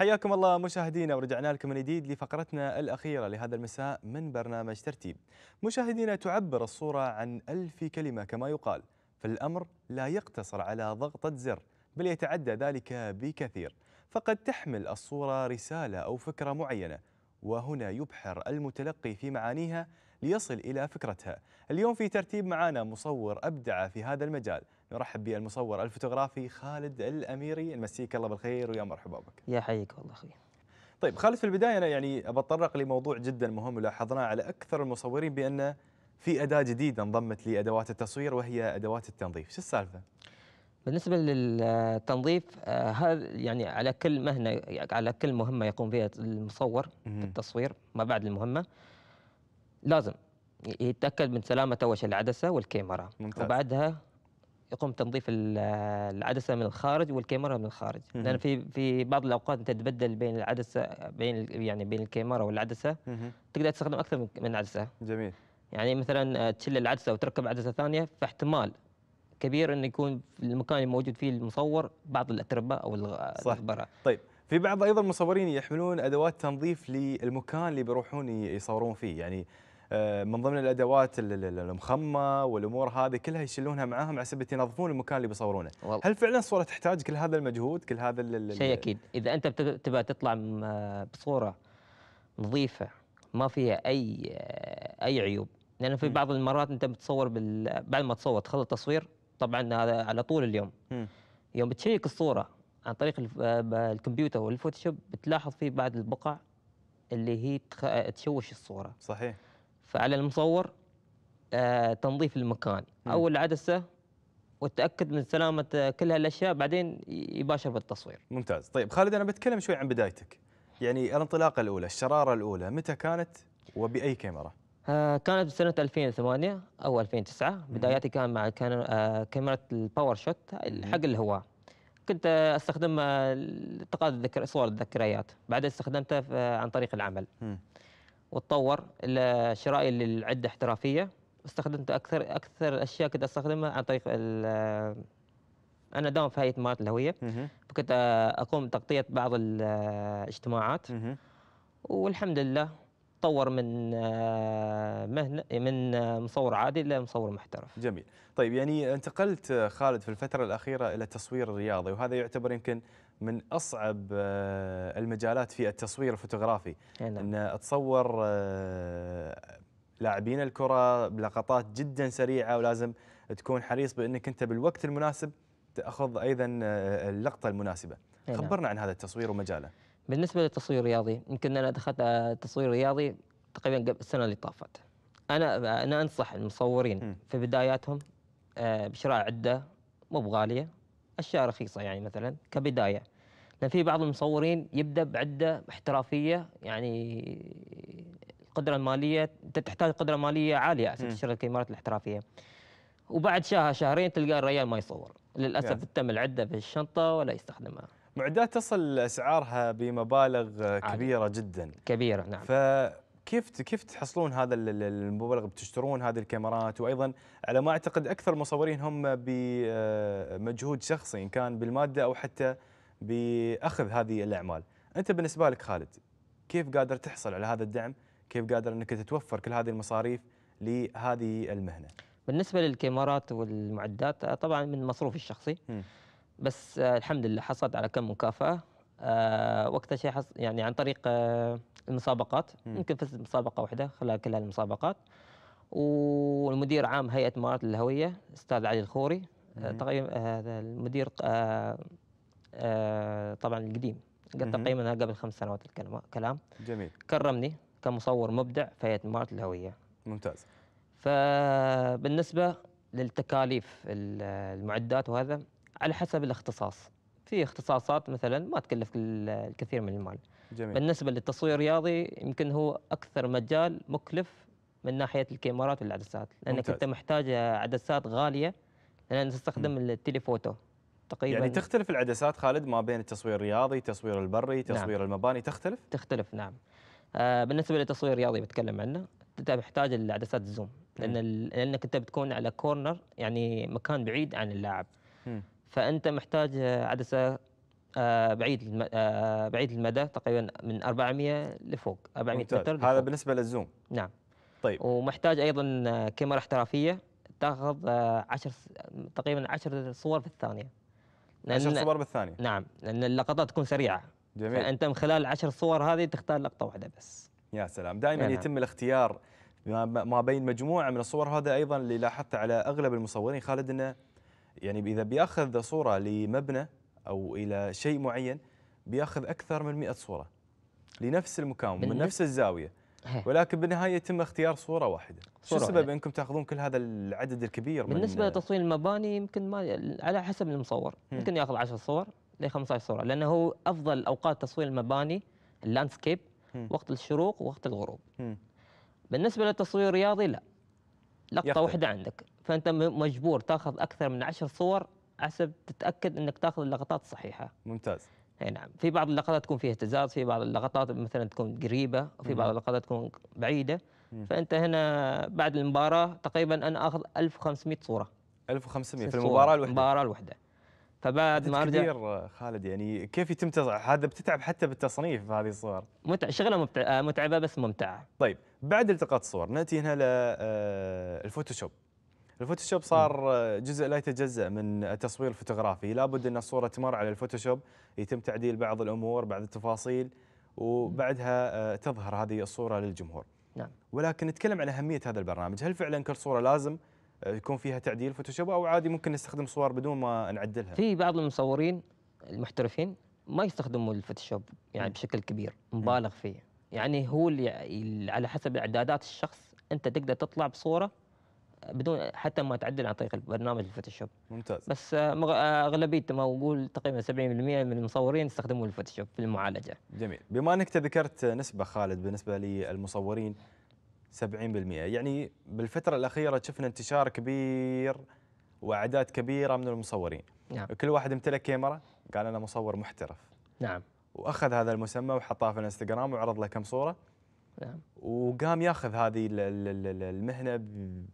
حياكم الله مشاهدينا ورجعنا لكم من جديد لفقرتنا الأخيرة لهذا المساء من برنامج ترتيب مشاهدينا تعبر الصورة عن ألف كلمة كما يقال فالأمر لا يقتصر على ضغطة زر بل يتعدى ذلك بكثير فقد تحمل الصورة رسالة أو فكرة معينة وهنا يبحر المتلقي في معانيها ليصل إلى فكرتها اليوم في ترتيب معانا مصور أبدع في هذا المجال نرحب بالمصور الفوتوغرافي خالد الاميري مسيك الله بالخير ويا مرحبا بك يا حيك والله اخوي طيب خالد في البدايه انا يعني بتطرق لموضوع جدا مهم لاحظناه على اكثر المصورين بان في اداه جديده انضمت لادوات التصوير وهي ادوات التنظيف، شو السالفه؟ بالنسبه للتنظيف آه، هذا يعني على كل مهنه على كل مهمه يقوم فيها المصور في التصوير ما بعد المهمه لازم يتاكد من سلامه اول العدسه والكاميرا ممتاز. وبعدها يقوم بتنظيف آه، العدسه من الخارج والكاميرا من الخارج مم. لان في في بعض الاوقات انت تبدل بين العدسه بين يعني بين الكاميرا والعدسه مم. تقدر تستخدم اكثر من عدسه جميل يعني مثلا آه، تشل العدسه وتركب عدسه ثانيه فاحتمال كبير انه يكون المكان الموجود فيه المصور بعض الاتربه او الغبره آه، طيب في بعض ايضا المصورين يحملون ادوات تنظيف للمكان اللي بيروحون يصورون فيه يعني آه، من ضمن الادوات المخمه والامور هذه كلها يشلونها معاهم على سبب ينظفون المكان اللي بيصورونه هل فعلا الصوره تحتاج كل هذا المجهود كل هذا شيء اكيد اذا انت تبغى تطلع آه، بصوره نظيفه ما فيها اي آه، اي عيوب لانه في بعض المرات انت بتصور بال... بعد ما تصور تخلص التصوير طبعا هذا على طول اليوم م. يوم بتشيك الصوره عن طريق الكمبيوتر والفوتوشوب بتلاحظ في بعض البقع اللي هي تخ... تشوش الصوره صحيح فعلى المصور آه، تنظيف المكان او العدسه والتاكد من سلامه آه، كل هالاشياء بعدين يباشر بالتصوير. ممتاز، طيب خالد انا بتكلم شوي عن بدايتك. يعني الانطلاقه الاولى، الشراره الاولى، متى كانت وباي كاميرا؟ آه كانت بسنه 2008 او 2009 بداياتي كان مع كان آه، كاميرا الباور شوت حق الهواء. كنت استخدم لتقاط الذكر صور الذكريات، بعدين استخدمتها عن طريق العمل. مم. وتطور شرائي للعده احترافيه استخدمت اكثر اكثر اشياء كنت استخدمها عن طريق انا دوم في هيئه المهارات الهويه فكنت اقوم بتغطيه بعض الاجتماعات والحمد لله تطور من آه، مهنه من آه، مصور عادي الى مصور محترف. جميل، طيب يعني انتقلت آه، خالد في الفتره الاخيره الى التصوير الرياضي وهذا يعتبر يمكن من اصعب المجالات في التصوير الفوتوغرافي نعم. ان تصور لاعبين الكره بلقطات جدا سريعه ولازم تكون حريص بانك انت بالوقت المناسب تاخذ ايضا اللقطه المناسبه. نعم. خبرنا عن هذا التصوير ومجاله. بالنسبة للتصوير الرياضي يمكن أنا دخلت تصوير رياضي تقريبا قبل السنة اللي طافت أنا أنا أنصح المصورين في بداياتهم آه، بشراء عدة مو بغالية أشياء رخيصة يعني مثلا كبداية لأن في بعض المصورين يبدأ بعدة احترافية يعني القدرة المالية تحتاج قدرة مالية عالية عشان تشتري الكاميرات الاحترافية وبعد شهر شهرين تلقى الرجال ما يصور للأسف تتم تم العدة في الشنطة ولا يستخدمها معدات تصل اسعارها بمبالغ كبيره عادل. جدا كبيره نعم فكيف كيف تحصلون هذا المبلغ بتشترون هذه الكاميرات وايضا على ما اعتقد اكثر مصورين هم بمجهود آه، شخصي ان كان بالماده او حتى باخذ هذه الاعمال انت بالنسبه لك خالد كيف قادر تحصل على هذا الدعم كيف قادر انك تتوفر كل هذه المصاريف لهذه المهنه بالنسبه للكاميرات والمعدات آه، طبعا من مصروفي الشخصي م. بس آه، الحمد لله حصلت على كم مكافأة آه، وقتها شيء يعني عن طريق آه، المسابقات يمكن فزت مسابقة واحدة خلال كل هالمسابقات والمدير عام هيئة مارت الهوية أستاذ علي الخوري تقريبا هذا المدير طبعا القديم قد تقييمنا قبل خمس سنوات الكلام جميل كرمني كمصور مبدع في هيئة مارت الهوية ممتاز فبالنسبة للتكاليف المعدات وهذا على حسب الاختصاص في اختصاصات مثلا ما تكلفك الكثير من المال جميل. بالنسبه للتصوير الرياضي يمكن هو اكثر مجال مكلف من ناحيه الكاميرات والعدسات لانك ممتاز. انت محتاج عدسات غاليه لان تستخدم التليفوتو تقريبا يعني تختلف العدسات خالد ما بين التصوير الرياضي، التصوير البري، نعم. تصوير نعم. المباني تختلف؟ تختلف نعم. آه بالنسبه للتصوير الرياضي بتكلم عنه، انت محتاج العدسات الزوم لان لانك انت بتكون على كورنر يعني مكان بعيد عن اللاعب. فانت محتاج آه، عدسه آه، بعيد آه، بعيد المدى تقريبا من 400 لفوق 400 ممتاز. متر لفوق. هذا بالنسبه للزوم نعم طيب ومحتاج ايضا كاميرا احترافيه تاخذ 10 تقريبا 10 صور في الثانيه 10 صور بالثانيه نعم لان اللقطات تكون سريعه جميل فانت من خلال 10 صور هذه تختار لقطه واحده بس يا سلام دائما نعم. يتم الاختيار ما بين مجموعه من الصور هذا ايضا اللي لاحظته على اغلب المصورين خالد انه يعني اذا بياخذ صوره لمبنى او الى شيء معين بياخذ اكثر من 100 صوره لنفس المكان من نفس الزاويه ولكن بالنهايه يتم اختيار صوره واحده شو السبب انكم تاخذون كل هذا العدد الكبير بالنسبه آه، لتصوير المباني يمكن ما على حسب المصور يمكن ياخذ 10 صور ل 15 صوره لانه هو افضل اوقات تصوير المباني اللاندسكيب وقت الشروق ووقت الغروب بالنسبه للتصوير الرياضي لا لقطه واحده عندك فانت مجبور تاخذ اكثر من عشر صور حسب تتاكد انك تاخذ اللقطات الصحيحه ممتاز اي نعم في بعض اللقطات تكون فيها اهتزاز في بعض اللقطات مثلا تكون قريبه وفي بعض اللقطات تكون بعيده فانت هنا بعد المباراه تقريبا انا اخذ 1500 صوره 1500 في المباراه الواحده المباراه الواحده فبعد طيب، ما ارجع كبير خالد يعني كيف يتم هذا بتتعب حتى بالتصنيف في هذه الصور متع... شغله ممتع آه، متعبه بس ممتعه طيب بعد التقاط الصور ناتي هنا للفوتوشوب آه، الفوتوشوب صار جزء لا يتجزا من التصوير الفوتوغرافي لابد ان الصوره تمر على الفوتوشوب يتم تعديل بعض الامور بعض التفاصيل وبعدها آه، تظهر هذه الصوره للجمهور نعم ولكن نتكلم عن اهميه هذا البرنامج هل فعلا كل صوره لازم آه، يكون فيها تعديل فوتوشوب او عادي ممكن نستخدم صور بدون ما نعدلها في بعض المصورين المحترفين ما يستخدموا الفوتوشوب يعني بشكل كبير مبالغ فيه يعني هو اللي على حسب اعدادات الشخص انت تقدر تطلع بصوره بدون حتى ما تعدل عن طريق برنامج الفوتوشوب ممتاز بس آه، آه، اغلبيه ما اقول تقريبا 70% من المصورين يستخدمون الفوتوشوب في المعالجه جميل بما انك ذكرت نسبه خالد بالنسبه للمصورين 70% يعني بالفترة الأخيرة شفنا انتشار كبير وأعداد كبيرة من المصورين نعم. كل واحد امتلك كاميرا قال أنا مصور محترف نعم وأخذ هذا المسمى وحطاه في الانستغرام وعرض له كم صورة نعم. وقام ياخذ هذه المهنة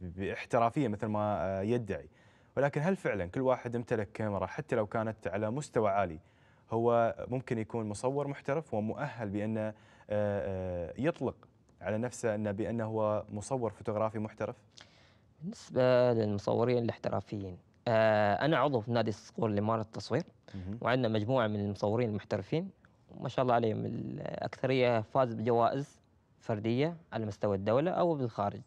باحترافية مثل ما يدعي ولكن هل فعلا كل واحد امتلك كاميرا حتى لو كانت على مستوى عالي هو ممكن يكون مصور محترف ومؤهل بأنه آه، آه، يطلق على نفسه أنه بأنه هو مصور فوتوغرافي محترف؟ بالنسبة للمصورين الاحترافيين آه، أنا عضو في نادي الصقور لإمارة التصوير وعندنا مجموعة من المصورين المحترفين ما شاء الله عليهم الأكثرية فاز بجوائز فردية على مستوى الدولة أو بالخارج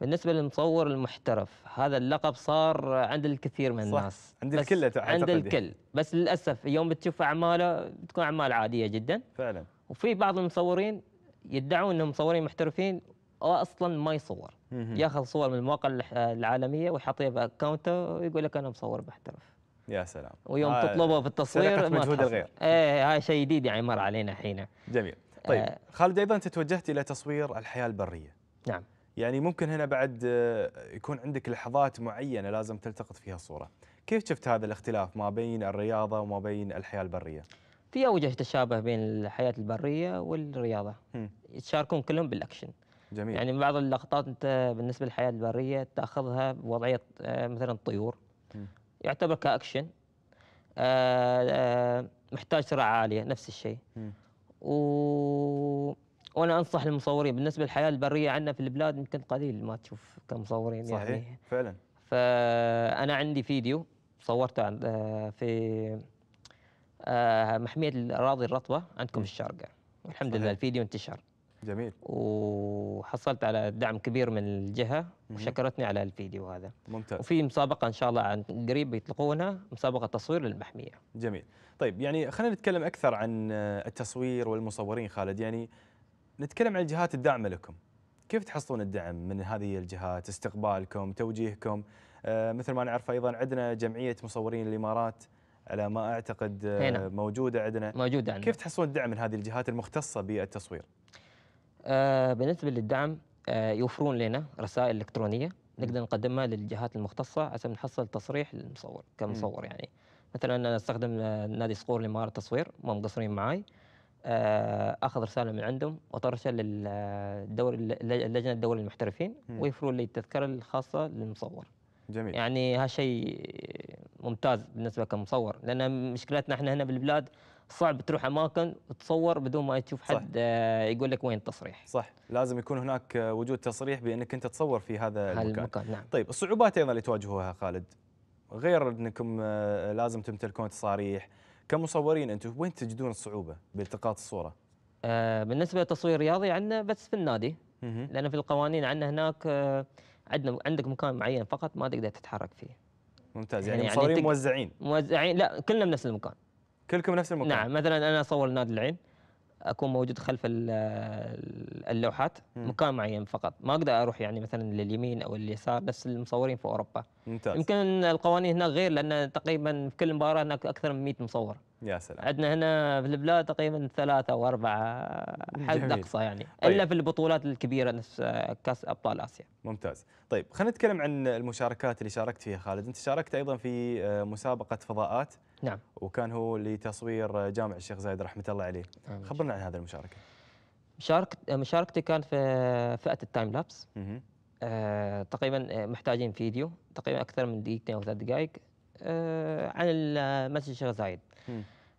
بالنسبة للمصور المحترف هذا اللقب صار عند الكثير من الناس صح. عند الكل عند الكل بس للأسف يوم بتشوف أعماله بتكون أعمال عادية جدا فعلا وفي بعض المصورين يدعون انهم مصورين محترفين اصلا ما يصور ياخذ صور من المواقع العالميه ويحطها باكونته ويقول لك انا مصور محترف يا سلام ويوم آه تطلبه في التصوير ما مجهود الغير ايه هاي شيء جديد يعني مر علينا الحين جميل طيب آه خالد ايضا تتوجهت الى تصوير الحياه البريه نعم يعني ممكن هنا بعد آه، يكون عندك لحظات معينه لازم تلتقط فيها الصوره كيف شفت هذا الاختلاف ما بين الرياضه وما بين الحياه البريه في اوجه تشابه بين الحياه البريه والرياضه يتشاركون كلهم بالاكشن جميل يعني بعض اللقطات انت بالنسبه للحياه البريه تاخذها بوضعيه آه، مثلا الطيور يعتبر كاكشن آه، آه، محتاج سرعه عاليه نفس الشيء و وانا انصح المصورين بالنسبه للحياه البريه عندنا في البلاد يمكن قليل ما تشوف كمصورين يعني. صحيح يعني فعلا فانا عندي فيديو صورته في آه، محميه الاراضي الرطبه عندكم في الشارقه والحمد لله الفيديو انتشر جميل وحصلت على دعم كبير من الجهه وشكرتني على الفيديو هذا ممتاز وفي مسابقه ان شاء الله عن قريب بيطلقونها مسابقه تصوير للمحميه جميل طيب يعني خلينا نتكلم اكثر عن آه، التصوير والمصورين خالد يعني نتكلم عن الجهات الداعمه لكم كيف تحصلون الدعم من هذه الجهات استقبالكم توجيهكم آه، مثل ما نعرف ايضا عندنا جمعيه مصورين الامارات على ما اعتقد آه، هنا. موجوده عندنا موجوده عندنا كيف تحصلون الدعم من هذه الجهات المختصه بالتصوير؟ آه بالنسبه للدعم آه يوفرون لنا رسائل الكترونيه نقدر نقدمها للجهات المختصه عشان نحصل تصريح للمصور كمصور م. يعني مثلا انا استخدم آه، نادي صقور لمهاره التصوير ما مقصرين معي آه، اخذ رساله من عندهم واطرشها للدوري اللجنه الدوليه للمحترفين ويفرون لي التذكره الخاصه للمصور جميل يعني هالشيء ممتاز بالنسبه كمصور لان مشكلتنا احنا هنا بالبلاد صعب تروح اماكن وتصور بدون ما تشوف حد صح. آه، يقول لك وين التصريح صح لازم يكون هناك وجود تصريح بانك انت تصور في هذا المكان, المكان. نعم. طيب الصعوبات ايضا اللي تواجهوها خالد غير انكم آه، لازم تمتلكون تصاريح كمصورين انتم وين تجدون الصعوبه بالتقاط الصوره آه بالنسبه للتصوير الرياضي عندنا بس في النادي لان في القوانين عندنا هناك آه، عندنا عندك مكان معين فقط ما تقدر تتحرك فيه ممتاز يعني, يعني مصورين يعني موزعين موزعين لا كلنا بنفس المكان كلكم نفس المكان نعم مثلا انا اصور نادي العين اكون موجود خلف اللوحات مكان معين فقط ما اقدر اروح يعني مثلا لليمين او اليسار بس المصورين في اوروبا ممتاز يمكن القوانين هناك غير لان تقريبا في كل مباراه هناك اكثر من 100 مصور يا سلام عندنا هنا في البلاد تقريبا ثلاثة أو أربعة حد أقصى يعني طيب. إلا في البطولات الكبيرة نفس كأس أبطال آسيا ممتاز طيب خلينا نتكلم عن المشاركات اللي شاركت فيها خالد أنت شاركت أيضا في آه، مسابقة فضاءات نعم وكان هو لتصوير آه، جامع الشيخ زايد رحمة الله عليه آمين. خبرنا عن هذه المشاركة مشاركت مشاركتي كانت في فئة التايم لابس آه تقريبا آه، محتاجين فيديو تقريبا أكثر من دقيقتين أو ثلاث دقائق آه، عن المسجد الشيخ زايد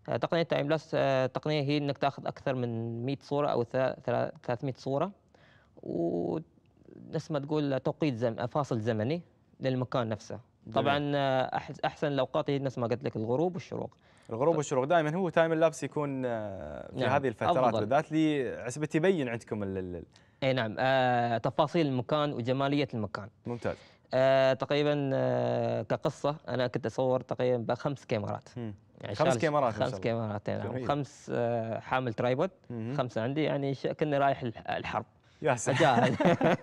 آه، تقنيه تايم آه، لاس تقنيه هي انك تاخذ اكثر من 100 صوره او 300 صوره ونفس ما تقول توقيت زم... فاصل زمني للمكان نفسه طبعا احسن الاوقات هي نفس ما قلت لك الغروب والشروق الغروب والشروق دائما هو تايم لابس يكون في نعم. هذه الفترات بالذات عسبة يبين عندكم ال اي نعم آه تفاصيل المكان وجماليه المكان ممتاز آه تقريبا آه كقصه انا كنت اصور تقريبا بخمس كاميرات يعني خمس كاميرات خمس كاميرات يعني خمس آه حامل ترايبود خمسه عندي يعني كنا رايح الحرب يا سلام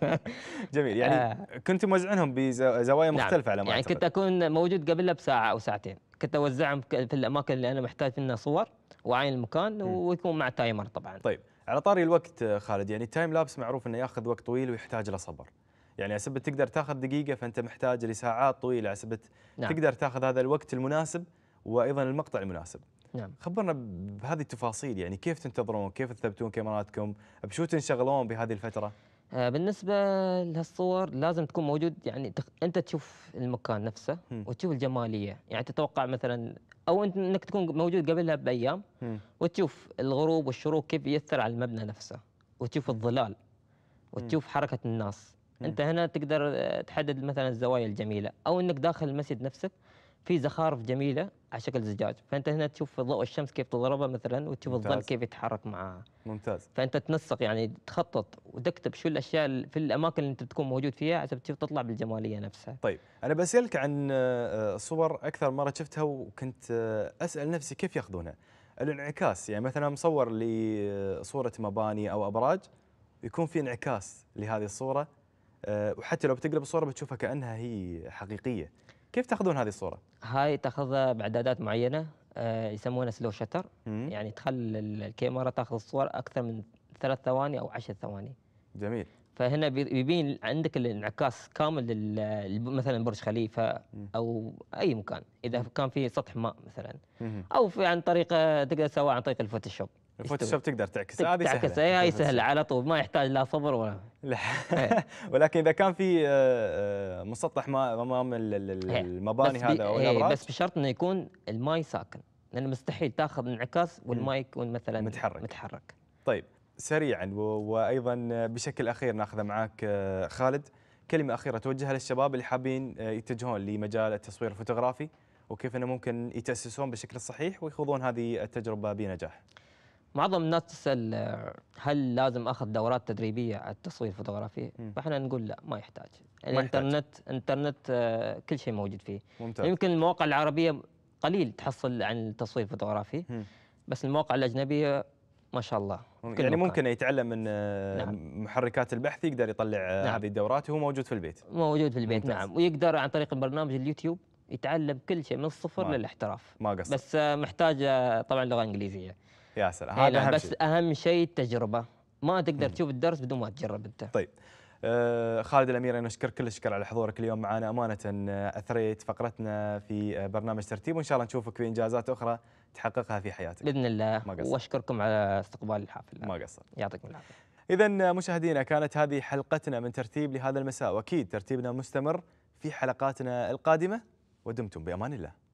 جميل يعني آه. كنت موزعينهم بزوايا نعم. مختلفه نعم على ما يعني كنت اكون موجود قبلها بساعه او ساعتين كنت اوزعهم في الاماكن اللي انا محتاج منها صور واعين المكان ويكون مع تايمر طبعا طيب على طاري الوقت خالد يعني التايم لابس معروف انه ياخذ وقت طويل ويحتاج له صبر يعني على سبب تقدر تاخذ دقيقه فانت محتاج لساعات طويله على سبب نعم. تقدر تاخذ هذا الوقت المناسب وايضا المقطع المناسب نعم. خبرنا بهذه التفاصيل يعني كيف تنتظرون كيف تثبتون كاميراتكم بشو تنشغلون بهذه الفتره آه، بالنسبة لهالصور لازم تكون موجود يعني تخ... أنت تشوف المكان نفسه م. وتشوف الجمالية يعني تتوقع مثلا أو أنت أنك تكون موجود قبلها بأيام م. وتشوف الغروب والشروق كيف يأثر على المبنى نفسه وتشوف الظلال وتشوف م. حركة الناس انت هنا تقدر آه، تحدد مثلا الزوايا الجميله او انك داخل المسجد نفسك في زخارف جميله على شكل زجاج فانت هنا تشوف ضوء الشمس كيف تضربه مثلا وتشوف الظل كيف يتحرك معها ممتاز فانت تنسق يعني تخطط وتكتب شو الاشياء في الاماكن اللي انت تكون موجود فيها عشان تشوف تطلع بالجماليه نفسها طيب انا بسالك عن آه، آه، صور اكثر مره شفتها وكنت اسال نفسي كيف ياخذونها الانعكاس يعني مثلا مصور لصوره مباني او ابراج يكون في انعكاس لهذه الصوره آه، وحتى لو بتقلب الصوره بتشوفها كانها هي حقيقيه كيف تاخذون هذه الصوره هاي تاخذها باعدادات معينه آه، يسمونها سلو شتر يعني تخلي الكاميرا تاخذ الصور اكثر من ثلاث ثواني او عشر ثواني جميل فهنا بيبين عندك الانعكاس كامل مثلا برج خليفه او اي مكان اذا كان في سطح ماء مثلا او في عن طريق آه، تقدر تسويها عن طريق الفوتوشوب الفوتوشوب تقدر تعكس هذه سهله إيه، تعكس هي سهله على طول ما يحتاج لا صبر ولا لا. إيه. ولكن اذا كان في آه، آه، مسطح ماء امام إيه. المباني هذا او الابراج بس بشرط انه يكون الماي ساكن لانه مستحيل تاخذ انعكاس والماي يكون مثلا متحرك متحرك طيب سريعا وايضا بشكل اخير ناخذه معك آه، خالد كلمه اخيره توجهها للشباب اللي حابين يتجهون لمجال التصوير الفوتوغرافي وكيف انه ممكن يتاسسون بالشكل الصحيح ويخوضون هذه التجربه بنجاح. معظم الناس تسال آه، هل لازم اخذ دورات تدريبيه على التصوير الفوتوغرافي؟ فاحنا نقول لا ما يحتاج الانترنت انترنت آه، كل شيء موجود فيه ممتاز. يمكن المواقع العربيه قليل تحصل عن التصوير الفوتوغرافي بس المواقع الاجنبيه ما شاء الله يعني يعني ممكن يتعلم من آه، نعم. محركات البحث يقدر يطلع نعم. هذه الدورات وهو موجود في البيت موجود في البيت ممتاز. نعم ويقدر عن طريق البرنامج اليوتيوب يتعلم كل شيء من الصفر ما. للاحتراف ما قصر بس محتاج طبعا لغه انجليزيه يا سلام هذا إيه، أهم بس شيء. اهم شيء التجربه ما تقدر تشوف الدرس بدون ما تجرب انت طيب آه خالد انا اشكر كل الشكر على حضورك اليوم معنا امانه آه، اثريت فقرتنا في آه، برنامج ترتيب وان شاء الله نشوفك في انجازات اخرى تحققها في حياتك باذن الله ما قصر. واشكركم على استقبال الحافل ما قصر يعطيكم العافيه اذا آه، مشاهدينا كانت هذه حلقتنا من ترتيب لهذا المساء واكيد ترتيبنا مستمر في حلقاتنا القادمه ودمتم بامان الله